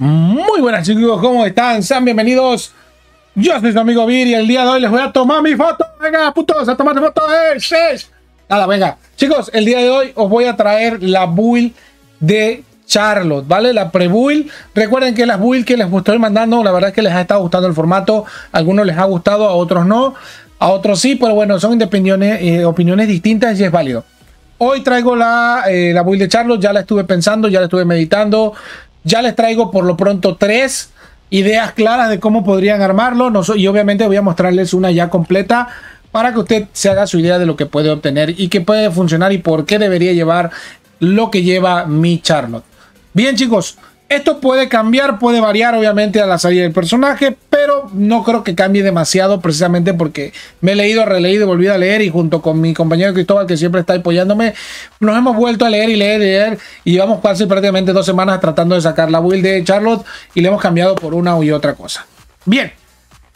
Muy buenas chicos, ¿cómo están? Sean bienvenidos. Yo soy su amigo Vir y el día de hoy les voy a tomar mi foto. Venga, putos, a tomar foto. ¡Eh, Nada, venga. Chicos, el día de hoy os voy a traer la build de Charlotte, ¿vale? La pre-build. Recuerden que las build que les estoy mandando, la verdad es que les ha estado gustando el formato. algunos les ha gustado, a otros no. A otros sí, pero bueno, son opiniones, eh, opiniones distintas y es válido. Hoy traigo la, eh, la build de Charlotte, ya la estuve pensando, ya la estuve meditando. Ya les traigo por lo pronto tres ideas claras de cómo podrían armarlo. No y obviamente voy a mostrarles una ya completa para que usted se haga su idea de lo que puede obtener y que puede funcionar y por qué debería llevar lo que lleva mi Charlotte. Bien chicos, esto puede cambiar, puede variar obviamente a la salida del personaje, pero no creo que cambie demasiado precisamente porque me he leído, releído, volví a leer y junto con mi compañero Cristóbal que siempre está apoyándome, nos hemos vuelto a leer y leer y leer y llevamos casi prácticamente dos semanas tratando de sacar la build de Charlotte y le hemos cambiado por una y otra cosa. Bien,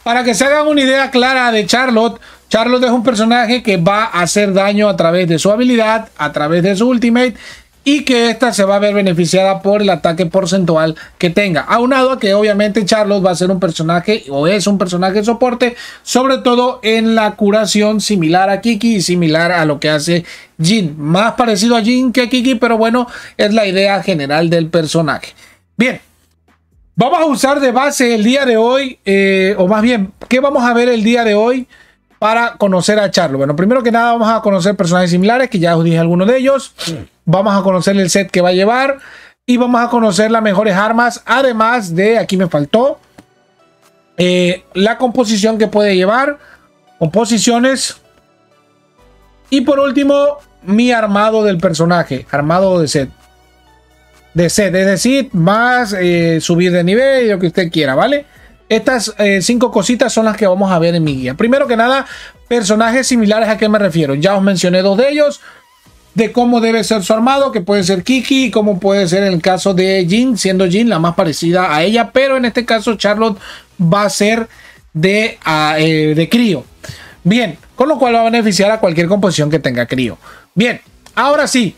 para que se hagan una idea clara de Charlotte, Charlotte es un personaje que va a hacer daño a través de su habilidad, a través de su ultimate y que esta se va a ver beneficiada por el ataque porcentual que tenga. Aunado a que obviamente Charlotte va a ser un personaje o es un personaje de soporte, sobre todo en la curación similar a Kiki y similar a lo que hace Jin. Más parecido a Jin que a Kiki, pero bueno, es la idea general del personaje. Bien, Vamos a usar de base el día de hoy, eh, o más bien, ¿qué vamos a ver el día de hoy? para conocer a Charlo. Bueno, primero que nada vamos a conocer personajes similares, que ya os dije algunos de ellos. Vamos a conocer el set que va a llevar y vamos a conocer las mejores armas, además de, aquí me faltó, eh, la composición que puede llevar, composiciones. Y por último, mi armado del personaje, armado de set. De set, es decir, más eh, subir de nivel, lo que usted quiera, ¿vale? vale estas eh, cinco cositas son las que vamos a ver en mi guía. Primero que nada, personajes similares a qué me refiero. Ya os mencioné dos de ellos. De cómo debe ser su armado, que puede ser Kiki, cómo puede ser el caso de Jin, siendo Jin la más parecida a ella, pero en este caso Charlotte va a ser de, ah, eh, de crío. Bien, con lo cual va a beneficiar a cualquier composición que tenga crío. Bien, ahora sí,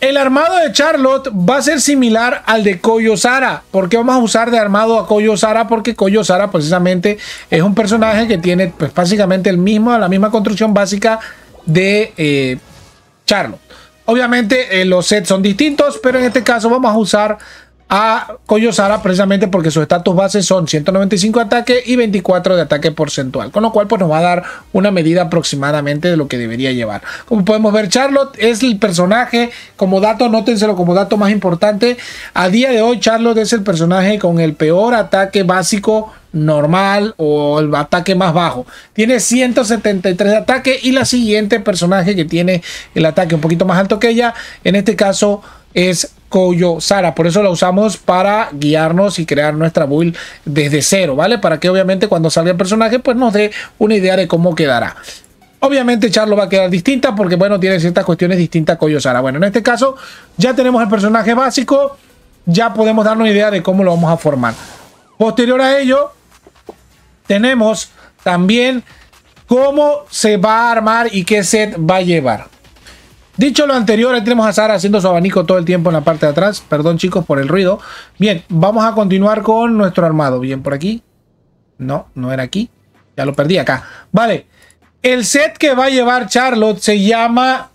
el armado de Charlotte va a ser similar al de Koyo Sara. ¿Por qué vamos a usar de armado a Koyo Sara? Porque Koyo Sara precisamente es un personaje que tiene pues, básicamente el mismo, la misma construcción básica de eh, Charlotte. Obviamente eh, los sets son distintos, pero en este caso vamos a usar a sara precisamente porque sus estatus base son 195 de ataque y 24 de ataque porcentual, con lo cual pues nos va a dar una medida aproximadamente de lo que debería llevar. Como podemos ver, Charlotte es el personaje, como dato, anótenselo como dato más importante, a día de hoy Charlotte es el personaje con el peor ataque básico normal o el ataque más bajo. Tiene 173 de ataque y la siguiente personaje que tiene el ataque un poquito más alto que ella, en este caso es Collo Sara. Por eso la usamos para guiarnos y crear nuestra build desde cero, ¿vale? Para que obviamente cuando salga el personaje, pues nos dé una idea de cómo quedará. Obviamente Charlo va a quedar distinta porque, bueno, tiene ciertas cuestiones distintas a Sara. Bueno, en este caso ya tenemos el personaje básico. Ya podemos darnos idea de cómo lo vamos a formar. Posterior a ello, tenemos también cómo se va a armar y qué set va a llevar. Dicho lo anterior, ahí tenemos a Sara haciendo su abanico todo el tiempo en la parte de atrás. Perdón chicos por el ruido. Bien, vamos a continuar con nuestro armado. Bien, por aquí. No, no era aquí. Ya lo perdí acá. Vale. El set que va a llevar Charlotte se llama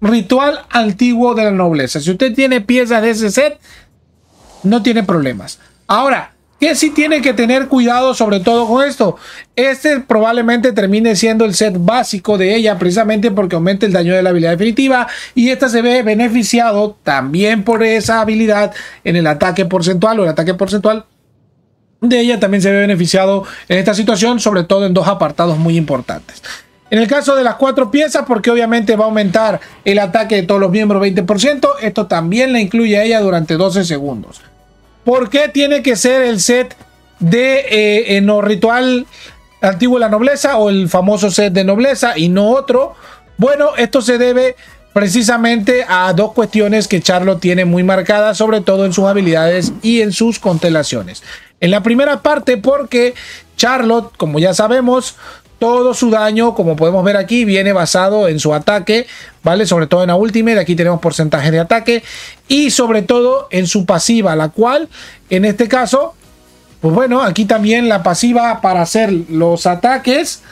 Ritual Antiguo de la Nobleza. Si usted tiene piezas de ese set, no tiene problemas. Ahora, que sí tiene que tener cuidado sobre todo con esto. Este probablemente termine siendo el set básico de ella precisamente porque aumenta el daño de la habilidad definitiva y esta se ve beneficiado también por esa habilidad en el ataque porcentual o el ataque porcentual de ella también se ve beneficiado en esta situación, sobre todo en dos apartados muy importantes. En el caso de las cuatro piezas, porque obviamente va a aumentar el ataque de todos los miembros 20%, esto también la incluye a ella durante 12 segundos. ¿Por qué tiene que ser el set de eh, ritual antiguo de la nobleza o el famoso set de nobleza y no otro? Bueno, esto se debe precisamente a dos cuestiones que Charlotte tiene muy marcadas, sobre todo en sus habilidades y en sus constelaciones. En la primera parte, porque Charlotte, como ya sabemos, todo su daño, como podemos ver aquí, viene basado en su ataque, ¿vale? Sobre todo en la Ultimate, aquí tenemos porcentaje de ataque y sobre todo en su pasiva, la cual en este caso, pues bueno, aquí también la pasiva para hacer los ataques.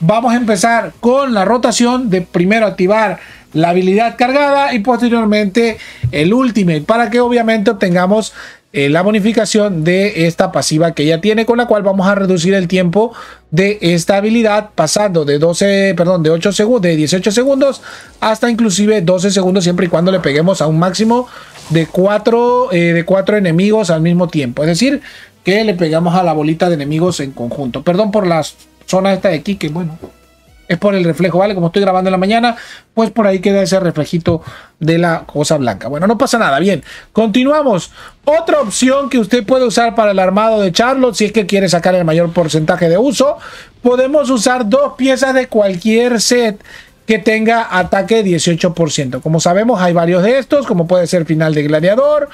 Vamos a empezar con la rotación de primero activar la habilidad cargada y posteriormente el Ultimate para que obviamente obtengamos eh, la bonificación de esta pasiva que ya tiene, con la cual vamos a reducir el tiempo de esta habilidad pasando de 12, perdón, de 8 segundos, de 18 segundos hasta inclusive 12 segundos siempre y cuando le peguemos a un máximo de 4 eh, de 4 enemigos al mismo tiempo. Es decir, que le pegamos a la bolita de enemigos en conjunto. Perdón por las zonas esta de aquí que bueno, es por el reflejo, ¿vale? Como estoy grabando en la mañana, pues por ahí queda ese reflejito de la cosa blanca. Bueno, no pasa nada. Bien, continuamos. Otra opción que usted puede usar para el armado de Charlotte, si es que quiere sacar el mayor porcentaje de uso, podemos usar dos piezas de cualquier set que tenga ataque 18%. Como sabemos, hay varios de estos, como puede ser final de gladiador.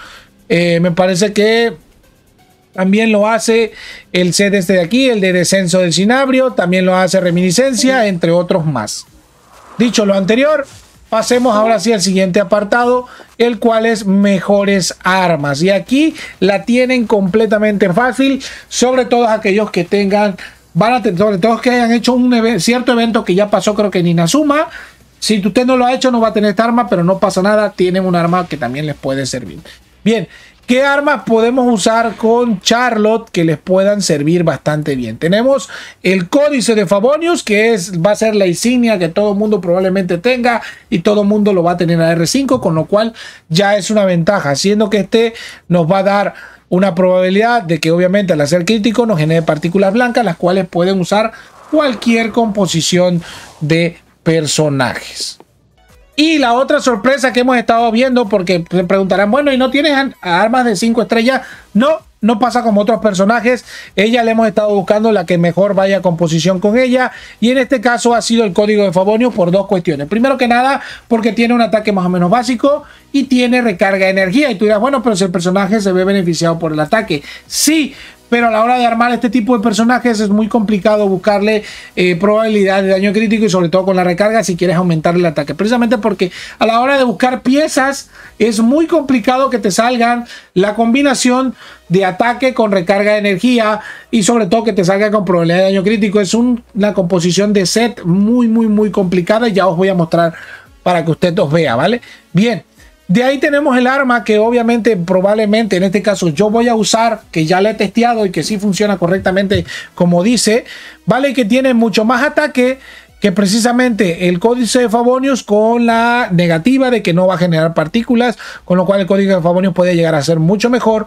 Eh, me parece que también lo hace el set este de aquí, el de descenso del cinabrio. También lo hace reminiscencia, entre otros más. Dicho lo anterior, pasemos ahora sí al siguiente apartado, el cual es mejores armas. Y aquí la tienen completamente fácil, sobre todo aquellos que tengan, van a tener, sobre todo que hayan hecho un cierto evento que ya pasó creo que en Inazuma. Si usted no lo ha hecho, no va a tener esta arma, pero no pasa nada, tienen un arma que también les puede servir. Bien, ¿Qué armas podemos usar con Charlotte que les puedan servir bastante bien? Tenemos el códice de Favonius, que es, va a ser la insignia que todo el mundo probablemente tenga y todo el mundo lo va a tener a R5, con lo cual ya es una ventaja, siendo que este nos va a dar una probabilidad de que obviamente al hacer crítico nos genere partículas blancas, las cuales pueden usar cualquier composición de personajes. Y la otra sorpresa que hemos estado viendo, porque se preguntarán, bueno, ¿y no tienes armas de 5 estrellas? No, no pasa como otros personajes. Ella le hemos estado buscando la que mejor vaya a composición con ella. Y en este caso ha sido el código de Favonio por dos cuestiones. Primero que nada, porque tiene un ataque más o menos básico y tiene recarga de energía. Y tú dirás, bueno, pero si el personaje se ve beneficiado por el ataque. Sí, pero a la hora de armar este tipo de personajes es muy complicado buscarle eh, probabilidad de daño crítico y sobre todo con la recarga si quieres aumentar el ataque. Precisamente porque a la hora de buscar piezas es muy complicado que te salgan la combinación de ataque con recarga de energía y sobre todo que te salga con probabilidad de daño crítico. Es una composición de set muy, muy, muy complicada y ya os voy a mostrar para que usted los vea, ¿vale? Bien, de ahí tenemos el arma que obviamente, probablemente, en este caso yo voy a usar, que ya la he testeado y que sí funciona correctamente como dice, vale que tiene mucho más ataque que precisamente el códice de Favonius con la negativa de que no va a generar partículas, con lo cual el códice de Favonius puede llegar a ser mucho mejor.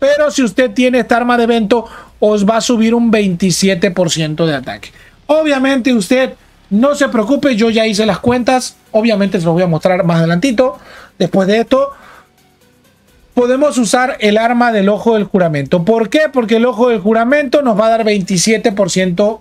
Pero si usted tiene esta arma de evento, os va a subir un 27% de ataque. Obviamente usted no se preocupe, yo ya hice las cuentas. Obviamente se los voy a mostrar más adelantito. Después de esto, podemos usar el arma del ojo del juramento. ¿Por qué? Porque el ojo del juramento nos va a dar 27%,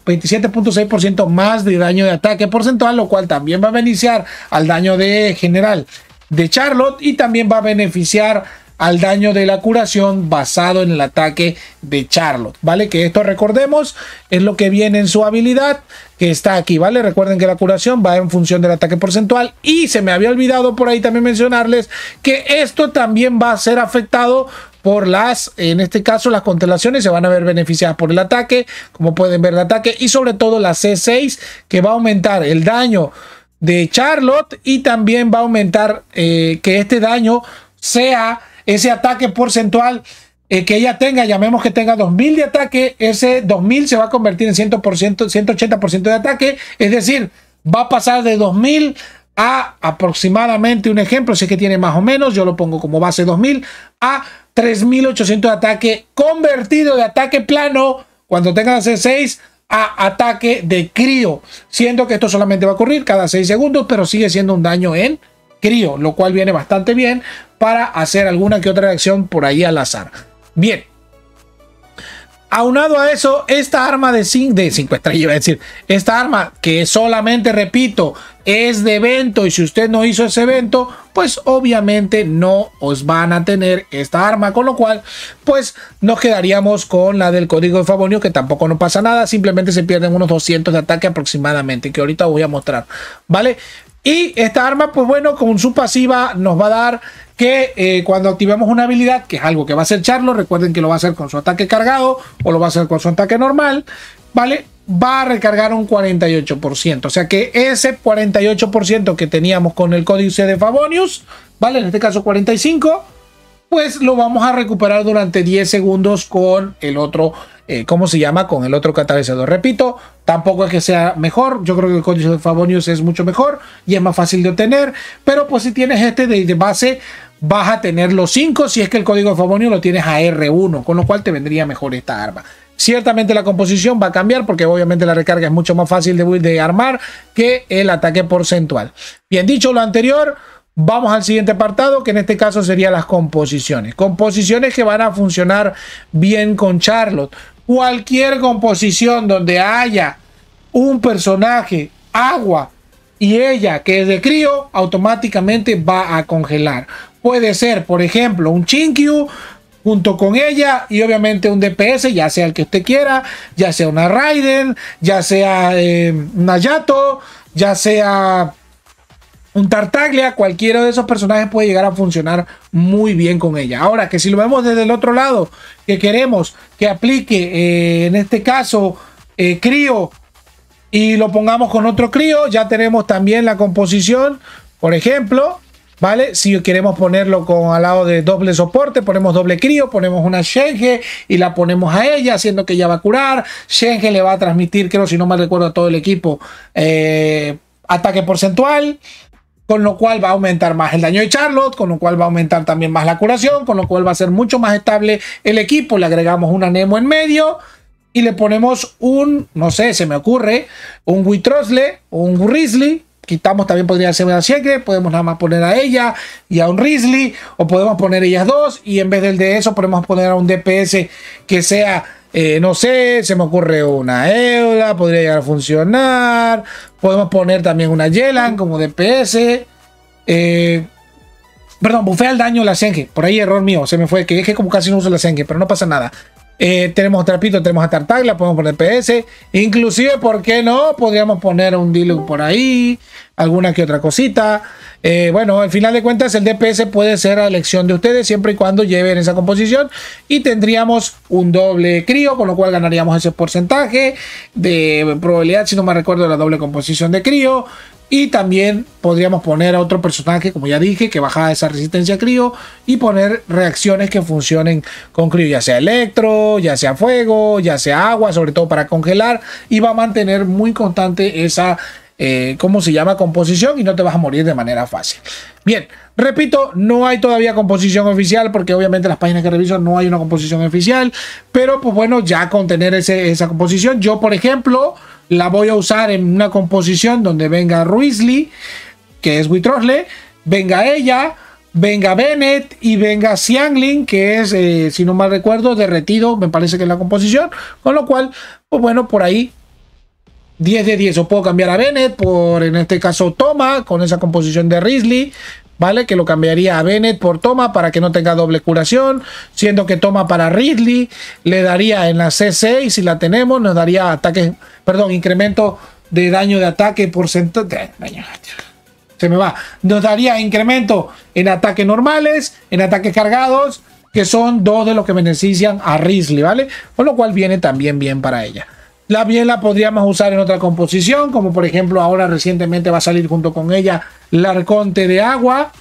27.6% más de daño de ataque porcentual, lo cual también va a beneficiar al daño de general de Charlotte y también va a beneficiar al daño de la curación basado en el ataque de Charlotte, ¿vale? Que esto recordemos es lo que viene en su habilidad que está aquí, ¿vale? Recuerden que la curación va en función del ataque porcentual y se me había olvidado por ahí también mencionarles que esto también va a ser afectado por las, en este caso las constelaciones se van a ver beneficiadas por el ataque, como pueden ver el ataque y sobre todo la C6 que va a aumentar el daño de Charlotte y también va a aumentar eh, que este daño sea ese ataque porcentual eh, que ella tenga, llamemos que tenga 2.000 de ataque, ese 2.000 se va a convertir en 180% de ataque, es decir, va a pasar de 2.000 a aproximadamente un ejemplo, si es que tiene más o menos, yo lo pongo como base 2000, a 3800 de ataque convertido de ataque plano cuando tenga C6 a ataque de crío, siendo que esto solamente va a ocurrir cada 6 segundos, pero sigue siendo un daño en crío, lo cual viene bastante bien para hacer alguna que otra reacción por ahí al azar. Bien. Aunado a eso, esta arma de 5 de estrellas, es decir, esta arma que solamente, repito, es de evento y si usted no hizo ese evento, pues obviamente no os van a tener esta arma, con lo cual, pues nos quedaríamos con la del código de Favonio, que tampoco no pasa nada, simplemente se pierden unos 200 de ataque aproximadamente, que ahorita voy a mostrar, ¿vale? Y esta arma, pues bueno, con su pasiva nos va a dar que eh, cuando activemos una habilidad, que es algo que va a hacer Charlo, recuerden que lo va a hacer con su ataque cargado o lo va a hacer con su ataque normal, ¿vale? Va a recargar un 48%. O sea que ese 48% que teníamos con el códice de Favonius, ¿vale? En este caso 45%, pues lo vamos a recuperar durante 10 segundos con el otro, eh, ¿cómo se llama? Con el otro catalizador. Repito, tampoco es que sea mejor, yo creo que el código de Favonius es mucho mejor y es más fácil de obtener, pero pues si tienes este de, base vas a tener los 5 si es que el código de Favonius lo tienes a R1, con lo cual te vendría mejor esta arma. Ciertamente la composición va a cambiar porque obviamente la recarga es mucho más fácil de, de armar que el ataque porcentual. Bien dicho lo anterior, Vamos al siguiente apartado, que en este caso serían las composiciones. Composiciones que van a funcionar bien con Charlotte. Cualquier composición donde haya un personaje, agua, y ella que es de crío, automáticamente va a congelar. Puede ser, por ejemplo, un Chinkyu junto con ella y obviamente un DPS, ya sea el que usted quiera, ya sea una Raiden, ya sea eh, Nayato, ya sea un Tartaglia, cualquiera de esos personajes puede llegar a funcionar muy bien con ella. Ahora, que si lo vemos desde el otro lado, que queremos que aplique, eh, en este caso, eh, Crío y lo pongamos con otro Crío, ya tenemos también la composición, por ejemplo, ¿Vale? Si queremos ponerlo con al lado de doble soporte, ponemos doble crío, ponemos una Shenge y la ponemos a ella, haciendo que ella va a curar. Shenge le va a transmitir, creo, si no mal recuerdo, a todo el equipo eh, ataque porcentual con lo cual va a aumentar más el daño de Charlotte, con lo cual va a aumentar también más la curación, con lo cual va a ser mucho más estable el equipo. Le agregamos una Nemo en medio y le ponemos un, no sé, se me ocurre, un Witrosle o un Grizzly. Quitamos también podría ser una Siegre, podemos nada más poner a ella y a un Risley, o podemos poner ellas dos, y en vez del de eso podemos poner a un DPS que sea eh, no sé, se me ocurre una Eula, podría llegar a funcionar. Podemos poner también una Yelan como DPS. Eh, perdón, bufea el daño la Senge. Por ahí error mío, se me fue. Que es que como casi no uso la Senge, pero no pasa nada. Eh, tenemos trapito, tenemos a Tartaglia, podemos poner PS. Inclusive, ¿por qué no? Podríamos poner un Diluc por ahí, alguna que otra cosita. Eh, bueno, al final de cuentas, el DPS puede ser a elección de ustedes siempre y cuando lleven esa composición. Y tendríamos un doble crío, con lo cual ganaríamos ese porcentaje de probabilidad, si no me recuerdo, la doble composición de crío. Y también podríamos poner a otro personaje, como ya dije, que baja esa resistencia a Crío y poner reacciones que funcionen con Crío, ya sea electro, ya sea fuego, ya sea agua, sobre todo para congelar. Y va a mantener muy constante esa, eh, ¿cómo se llama? Composición y no te vas a morir de manera fácil. Bien, repito, no hay todavía composición oficial porque obviamente las páginas que reviso no hay una composición oficial. Pero pues bueno, ya con tener esa composición, yo por ejemplo la voy a usar en una composición donde venga Ruizli, que es Witrosle, venga ella, venga Bennett y venga Xiangling, que es, eh, si no mal recuerdo, derretido, me parece que es la composición. Con lo cual, pues bueno, por ahí 10 de 10. O puedo cambiar a Bennett por, en este caso, Toma, con esa composición de Risley. ¿vale? Que lo cambiaría a Bennett por Toma para que no tenga doble curación, siendo que Toma para Ridley le daría en la C6, si la tenemos, nos daría ataque, perdón, incremento de daño de ataque por se me va, nos daría incremento en ataques normales, en ataques cargados, que son dos de los que benefician a Ridley, ¿vale? Con lo cual viene también bien para ella. La bien la podríamos usar en otra composición, como por ejemplo ahora recientemente va a salir junto con ella la arconte de agua,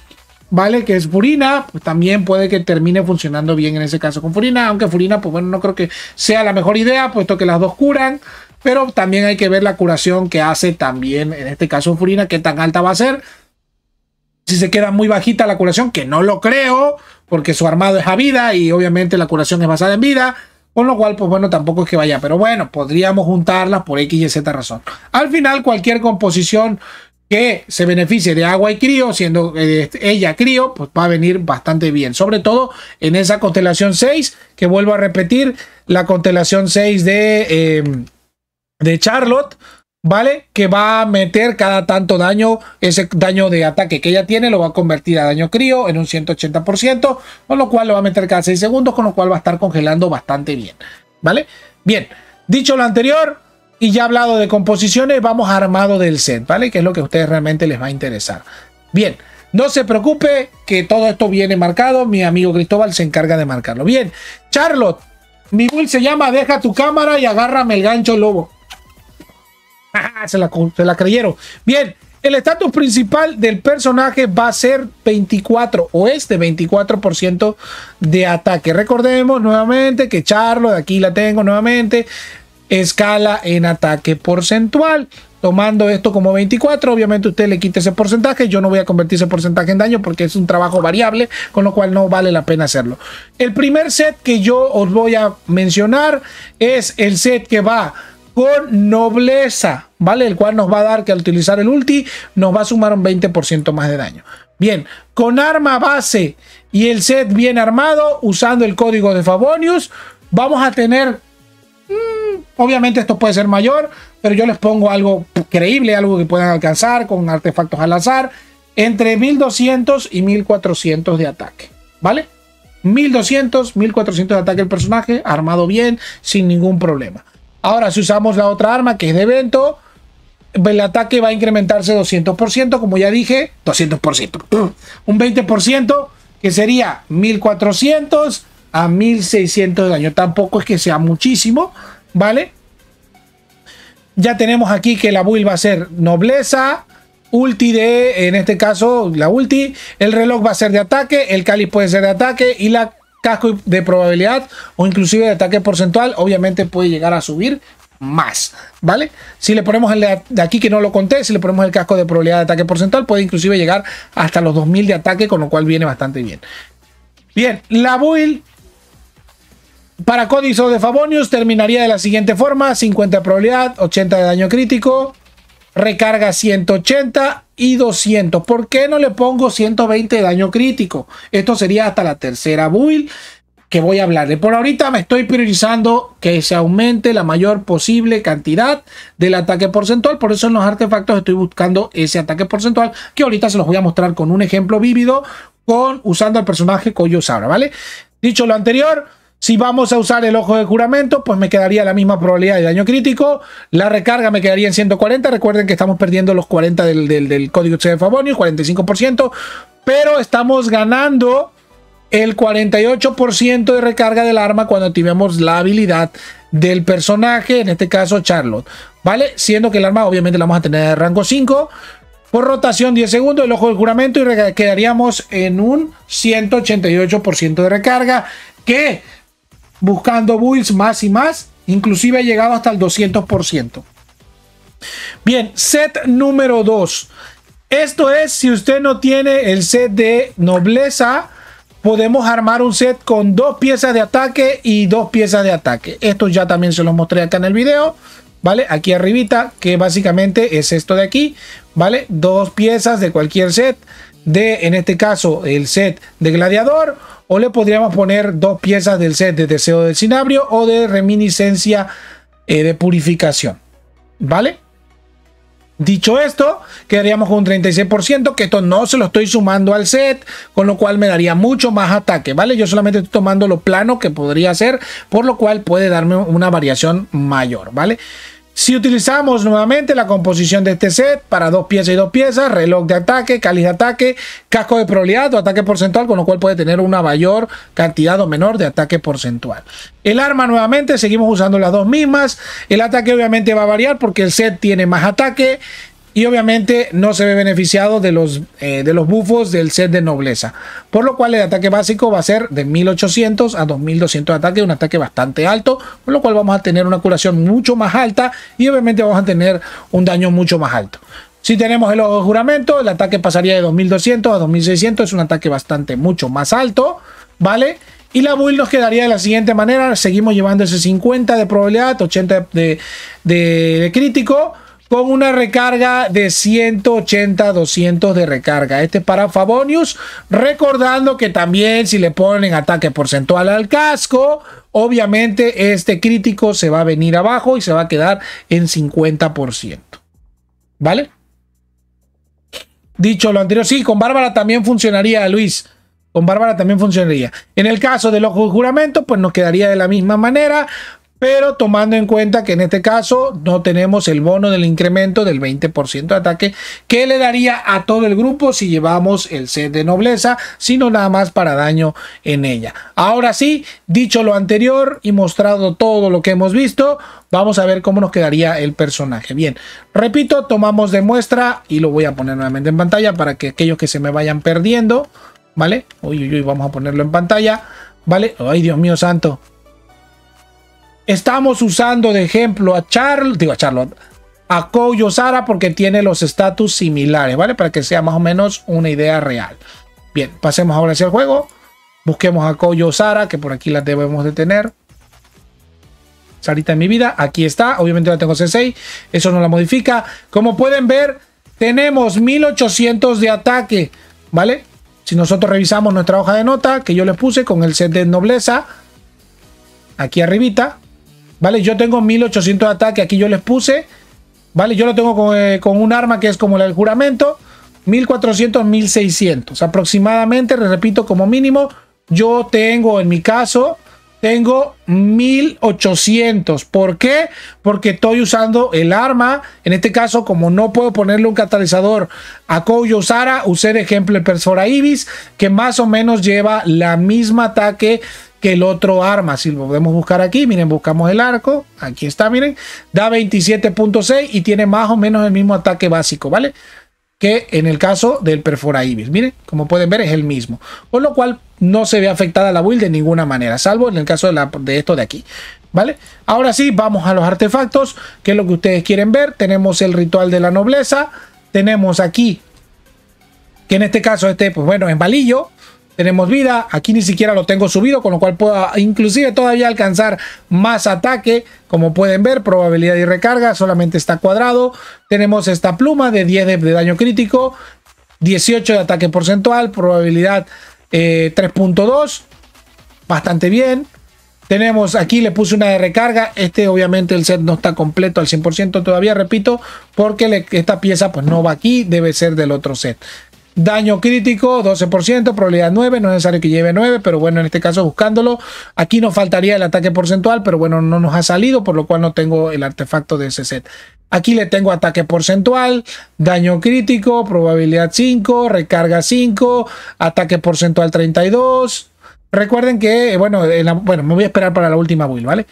¿vale? Que es Furina, pues también puede que termine funcionando bien en ese caso con Furina, aunque Furina, pues bueno, no creo que sea la mejor idea, puesto que las dos curan, pero también hay que ver la curación que hace también, en este caso Furina, qué tan alta va a ser. Si se queda muy bajita la curación, que no lo creo, porque su armado es a vida y obviamente la curación es basada en vida. Con lo cual, pues bueno, tampoco es que vaya, pero bueno, podríamos juntarlas por X y Z razón. Al final, cualquier composición que se beneficie de agua y crío, siendo eh, ella crío, pues va a venir bastante bien. Sobre todo en esa constelación 6, que vuelvo a repetir, la constelación 6 de, eh, de Charlotte, ¿vale? Que va a meter cada tanto daño, ese daño de ataque que ella tiene, lo va a convertir a daño crío en un 180%, con lo cual lo va a meter cada 6 segundos, con lo cual va a estar congelando bastante bien, ¿vale? Bien, dicho lo anterior, y ya hablado de composiciones, vamos armado del set, ¿vale? Que es lo que a ustedes realmente les va a interesar. Bien, no se preocupe que todo esto viene marcado, mi amigo Cristóbal se encarga de marcarlo. Bien, Charlotte, mi Will se llama Deja tu cámara y agárrame el gancho lobo. se, la, creyeron. Bien, el estatus principal del personaje va a ser 24 o este 24% de ataque. Recordemos nuevamente que Charlo, de aquí la tengo nuevamente, escala en ataque porcentual. Tomando esto como 24, obviamente usted le quita ese porcentaje. Yo no voy a convertir ese porcentaje en daño porque es un trabajo variable, con lo cual no vale la pena hacerlo. El primer set que yo os voy a mencionar es el set que va con nobleza, ¿vale? El cual nos va a dar que al utilizar el ulti nos va a sumar un 20% más de daño. Bien, con arma base y el set bien armado, usando el código de Favonius, vamos a tener... Mm, obviamente esto puede ser mayor, pero yo les pongo algo creíble, algo que puedan alcanzar con artefactos al azar, entre 1200 y 1400 de ataque, ¿vale? 1200, 1400 de ataque el personaje, armado bien, sin ningún problema. Ahora, si usamos la otra arma, que es de evento, el ataque va a incrementarse 200%, como ya dije, 200%. Un 20%, que sería 1400 a 1600 de daño. Tampoco es que sea muchísimo, ¿vale? Ya tenemos aquí que la build va a ser nobleza, ulti de, en este caso, la ulti. El reloj va a ser de ataque, el cáliz puede ser de ataque y la casco de probabilidad o inclusive de ataque porcentual, obviamente puede llegar a subir más, ¿vale? Si le ponemos el de aquí que no lo conté, si le ponemos el casco de probabilidad de ataque porcentual, puede inclusive llegar hasta los 2000 de ataque, con lo cual viene bastante bien. Bien, la build para Código de Favonius terminaría de la siguiente forma, 50 de probabilidad, 80 de daño crítico, recarga 180, y 200. ¿Por qué no le pongo 120 de daño crítico? Esto sería hasta la tercera build que voy a hablarle. Por ahorita me estoy priorizando que se aumente la mayor posible cantidad del ataque porcentual. Por eso en los artefactos estoy buscando ese ataque porcentual que ahorita se los voy a mostrar con un ejemplo vívido con usando el personaje yo Sabra, ¿vale? Dicho lo anterior, si vamos a usar el ojo de juramento, pues me quedaría la misma probabilidad de daño crítico. La recarga me quedaría en 140. Recuerden que estamos perdiendo los 40 del, código de Favonius, 45%. Pero estamos ganando el 48% de recarga del arma cuando activemos la habilidad del personaje, en este caso Charlotte. ¿Vale? Siendo que el arma obviamente la vamos a tener de rango 5. Por rotación 10 segundos, el ojo de juramento y quedaríamos en un 188% de recarga. Que buscando bulls más y más, inclusive ha llegado hasta el 200%. Bien, set número 2. Esto es si usted no tiene el set de nobleza, podemos armar un set con dos piezas de ataque y dos piezas de ataque. Esto ya también se lo mostré acá en el video. ¿vale? Aquí arribita, que básicamente es esto de aquí, ¿vale? Dos piezas de cualquier set de, en este caso, el set de Gladiador, o le podríamos poner dos piezas del set de Deseo del Cinabrio o de Reminiscencia eh, de Purificación. ¿Vale? Dicho esto, quedaríamos con un 36%, que esto no se lo estoy sumando al set, con lo cual me daría mucho más ataque, ¿vale? Yo solamente estoy tomando lo plano que podría ser por lo cual puede darme una variación mayor, ¿vale? vale si utilizamos nuevamente la composición de este set para dos piezas y dos piezas, reloj de ataque, cáliz de ataque, casco de probabilidad o ataque porcentual, con lo cual puede tener una mayor cantidad o menor de ataque porcentual. El arma nuevamente, seguimos usando las dos mismas. El ataque obviamente va a variar porque el set tiene más ataque, y obviamente no se ve beneficiado de los, eh, de los bufos del set de nobleza. Por lo cual el ataque básico va a ser de 1800 a 2200 de ataque, un ataque bastante alto, por lo cual vamos a tener una curación mucho más alta y obviamente vamos a tener un daño mucho más alto. Si tenemos el ojo de juramento, el ataque pasaría de 2200 a 2600, es un ataque bastante mucho más alto, ¿vale? Y la build nos quedaría de la siguiente manera, seguimos llevando ese 50 de probabilidad, 80 de, de, de crítico, con una recarga de 180, 200 de recarga. Este es para Favonius, recordando que también si le ponen ataque porcentual al casco, obviamente este crítico se va a venir abajo y se va a quedar en 50%. ¿Vale? Dicho lo anterior, sí, con Bárbara también funcionaría, Luis. Con Bárbara también funcionaría. En el caso de los juramentos, pues nos quedaría de la misma manera pero tomando en cuenta que en este caso no tenemos el bono del incremento del 20% de ataque que le daría a todo el grupo si llevamos el set de nobleza, sino nada más para daño en ella. Ahora sí, dicho lo anterior y mostrado todo lo que hemos visto, vamos a ver cómo nos quedaría el personaje. Bien, repito, tomamos de muestra y lo voy a poner nuevamente en pantalla para que aquellos que se me vayan perdiendo, ¿vale? Uy, uy, uy, vamos a ponerlo en pantalla. ¿Vale? Ay, Dios mío santo. Estamos usando de ejemplo a Charles, digo a Charlotte, a Koyo Sara porque tiene los estatus similares, ¿vale? Para que sea más o menos una idea real. Bien, pasemos ahora hacia el juego. Busquemos a Koyo Sara, que por aquí la debemos de tener. Sarita en mi vida, aquí está. Obviamente la tengo C6, eso no la modifica. Como pueden ver, tenemos 1800 de ataque, ¿vale? Si nosotros revisamos nuestra hoja de nota que yo les puse con el set de nobleza, aquí arribita, ¿Vale? Yo tengo 1800 de ataque, aquí yo les puse. ¿Vale? Yo lo tengo con, eh, un arma que es como el juramento. 1400, 1600. Aproximadamente, les repito, como mínimo, yo tengo en mi caso tengo 1800. ¿Por qué? Porque estoy usando el arma. En este caso, como no puedo ponerle un catalizador a Kouyo Sara, usé ejemplo el Persora Ibis, que más o menos lleva la misma ataque que el otro arma. Si lo podemos buscar aquí, miren, buscamos el arco. Aquí está, miren. Da 27.6 y tiene más o menos el mismo ataque básico, ¿vale? Que en el caso del Perfora Miren, como pueden ver, es el mismo. Con lo cual no se ve afectada la build de ninguna manera, salvo en el caso de, la, de esto de aquí. ¿Vale? Ahora sí, vamos a los artefactos, que es lo que ustedes quieren ver. Tenemos el ritual de la nobleza. Tenemos aquí, que en este caso este, pues bueno, es balillo tenemos vida. Aquí ni siquiera lo tengo subido, con lo cual puedo inclusive todavía alcanzar más ataque. Como pueden ver, probabilidad y recarga solamente está cuadrado. Tenemos esta pluma de 10 de, daño crítico, 18 de ataque porcentual, probabilidad 3.2, eh, bastante bien. Tenemos aquí, le puse una de recarga. Este obviamente el set no está completo al 100% todavía, repito, porque esta pieza pues no va aquí, debe ser del otro set. Daño crítico, 12%, probabilidad 9, no es necesario que lleve 9, pero bueno, en este caso buscándolo. Aquí nos faltaría el ataque porcentual, pero bueno, no nos ha salido, por lo cual no tengo el artefacto de ese set. Aquí le tengo ataque porcentual, daño crítico, probabilidad 5, recarga 5, ataque porcentual 32. Recuerden que, eh, bueno, bueno, me voy a esperar para la última build, ¿vale?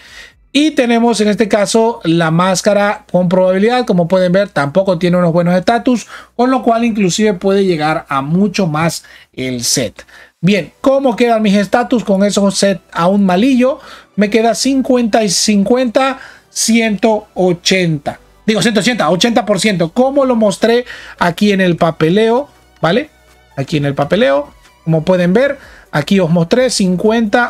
Y tenemos en este caso la máscara con probabilidad, como pueden ver, tampoco tiene unos buenos estatus, con lo cual inclusive puede llegar a mucho más el set. Bien, ¿cómo quedan mis estatus con esos set aún malillo? Me queda 50 y 50, 180. Digo 180, 80%, como lo mostré aquí en el papeleo, ¿vale? Aquí en el papeleo, como pueden ver, Aquí os mostré 50-80,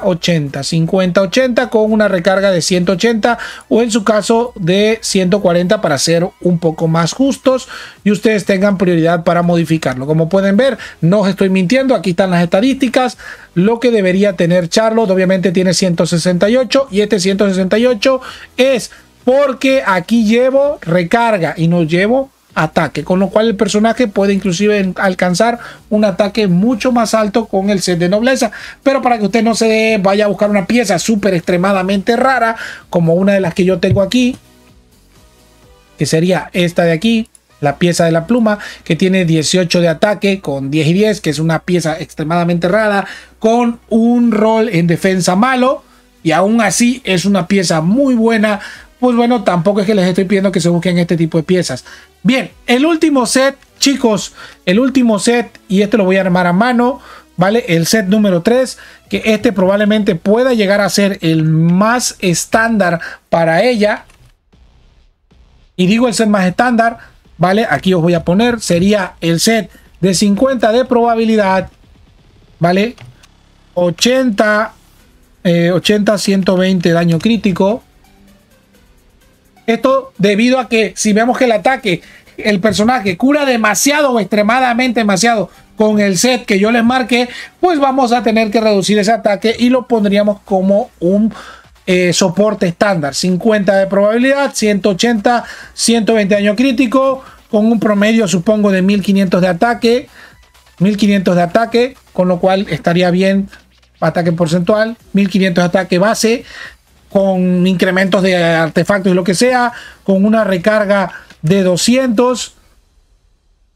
50-80 con una recarga de 180 o en su caso de 140 para ser un poco más justos y ustedes tengan prioridad para modificarlo. Como pueden ver, no os estoy mintiendo, aquí están las estadísticas, lo que debería tener Charlotte, obviamente tiene 168 y este 168 es porque aquí llevo recarga y no llevo ataque, con lo cual el personaje puede inclusive alcanzar un ataque mucho más alto con el set de nobleza, pero para que usted no se vaya a buscar una pieza súper extremadamente rara, como una de las que yo tengo aquí, que sería esta de aquí, la pieza de la pluma, que tiene 18 de ataque con 10 y 10, que es una pieza extremadamente rara, con un rol en defensa malo, y aún así es una pieza muy buena, pues bueno, tampoco es que les estoy pidiendo que se busquen este tipo de piezas. Bien, el último set, chicos, el último set, y esto lo voy a armar a mano, ¿vale? El set número 3, que este probablemente pueda llegar a ser el más estándar para ella. Y digo el set más estándar, ¿vale? Aquí os voy a poner, sería el set de 50 de probabilidad, ¿vale? 80 80, eh, 120 daño crítico. Esto debido a que si vemos que el ataque, el personaje cura demasiado o extremadamente demasiado con el set que yo les marqué, pues vamos a tener que reducir ese ataque y lo pondríamos como un eh, soporte estándar. 50 de probabilidad, 180, 120 daño crítico, con un promedio supongo de 1500 de ataque. 1500 de ataque, con lo cual estaría bien ataque porcentual, 1500 ataque base, con incrementos de artefactos y lo que sea, con una recarga de 200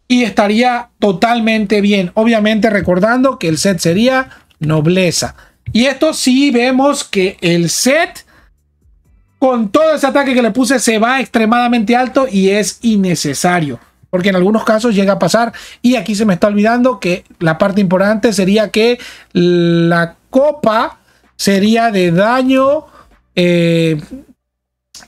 y estaría totalmente bien. Obviamente recordando que el set sería nobleza. Y esto sí vemos que el set, con todo ese ataque que le puse, se va extremadamente alto y es innecesario porque en algunos casos llega a pasar. Y aquí se me está olvidando que la parte importante sería que la copa sería de daño eh,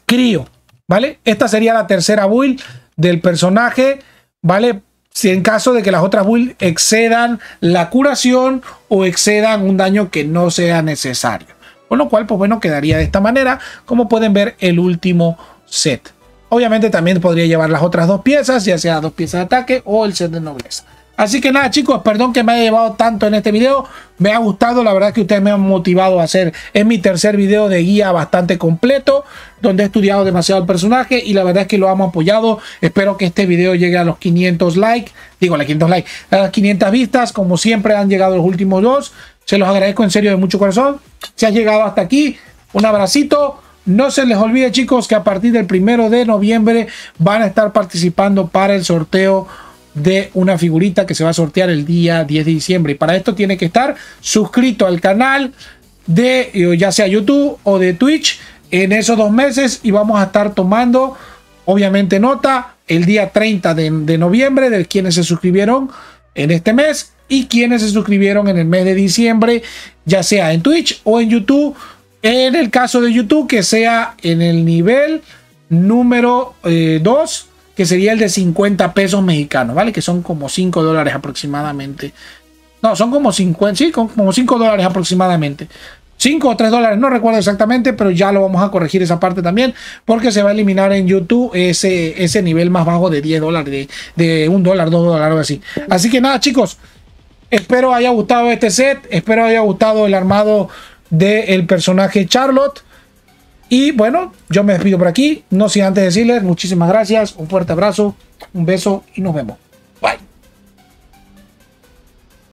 crío, ¿vale? Esta sería la tercera build del personaje, ¿vale? Si en caso de que las otras builds excedan la curación o excedan un daño que no sea necesario. Con lo cual, pues bueno, quedaría de esta manera, como pueden ver, el último set. Obviamente también podría llevar las otras dos piezas, ya sea dos piezas de ataque o el set de nobleza. Así que nada chicos, perdón que me haya llevado tanto en este video, me ha gustado, la verdad que ustedes me han motivado a hacer, es mi tercer video de guía bastante completo, donde he estudiado demasiado el personaje y la verdad es que lo hemos apoyado, espero que este video llegue a los 500 likes, digo a 500 likes, a las 500 vistas, como siempre han llegado los últimos dos, se los agradezco en serio de mucho corazón, si ha llegado hasta aquí, un abracito, no se les olvide, chicos, que a partir del primero de noviembre van a estar participando para el sorteo de una figurita que se va a sortear el día 10 de diciembre. Y para esto tiene que estar suscrito al canal de eh, ya sea YouTube o de Twitch en esos dos meses y vamos a estar tomando, obviamente, nota el día 30 de, de noviembre de quienes se suscribieron en este mes y quienes se suscribieron en el mes de diciembre, ya sea en Twitch o en YouTube en el caso de YouTube, que sea en el nivel número 2, eh, que sería el de 50 pesos mexicanos, ¿vale? Que son como 5 dólares aproximadamente. No, son como 50, sí, como 5 dólares aproximadamente. 5 o 3 dólares, no recuerdo exactamente, pero ya lo vamos a corregir esa parte también, porque se va a eliminar en YouTube ese, ese nivel más bajo de 10 dólares, de, de 1 dólar, 2 dólares, algo así. Así que nada, chicos, espero haya gustado este set, espero haya gustado el armado del personaje Charlotte. Y bueno, yo me despido por aquí. No sin antes decirles muchísimas gracias, un fuerte abrazo, un beso y nos vemos.